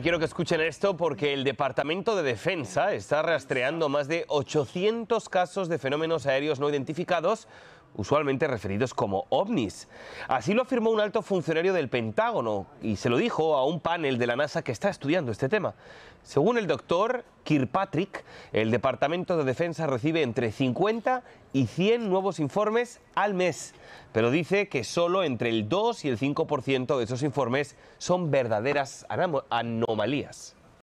Quiero que escuchen esto porque el Departamento de Defensa está rastreando más de 800 casos de fenómenos aéreos no identificados usualmente referidos como ovnis. Así lo afirmó un alto funcionario del Pentágono y se lo dijo a un panel de la NASA que está estudiando este tema. Según el doctor Kirkpatrick, el Departamento de Defensa recibe entre 50 y 100 nuevos informes al mes, pero dice que solo entre el 2 y el 5% de esos informes son verdaderas anomalías.